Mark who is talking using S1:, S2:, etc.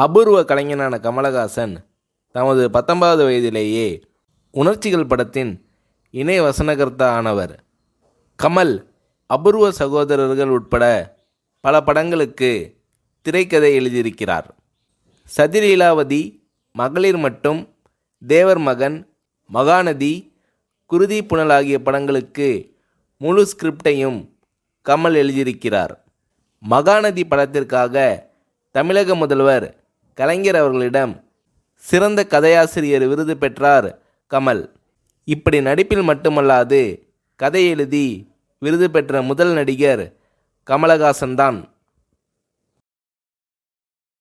S1: அபூர்வ கலைஞனான கமலஹாசன் தமது பத்தொன்பது வயதிலேயே உணர்ச்சிகள் படத்தின் இணை வசனகர்த்தா ஆனவர் கமல் அபூர்வ சகோதரர்கள் உட்பட பல படங்களுக்கு திரைக்கதை எழுதியிருக்கிறார் சதிலீலாவதி மகளிர் மட்டும் தேவர் மகன் மகாநதி குருதி புனல் ஆகிய படங்களுக்கு முழு ஸ்கிரிப்டையும் கமல் எழுதியிருக்கிறார் மகாநதி படத்திற்காக தமிழக முதல்வர் கலைஞர் அவர்களிடம் சிறந்த கதையாசிரியர் விருது பெற்றார் கமல் இப்படி நடிப்பில் மட்டுமல்லாது கதை எழுதி விருது பெற்ற முதல் நடிகர் கமலஹாசன் தான்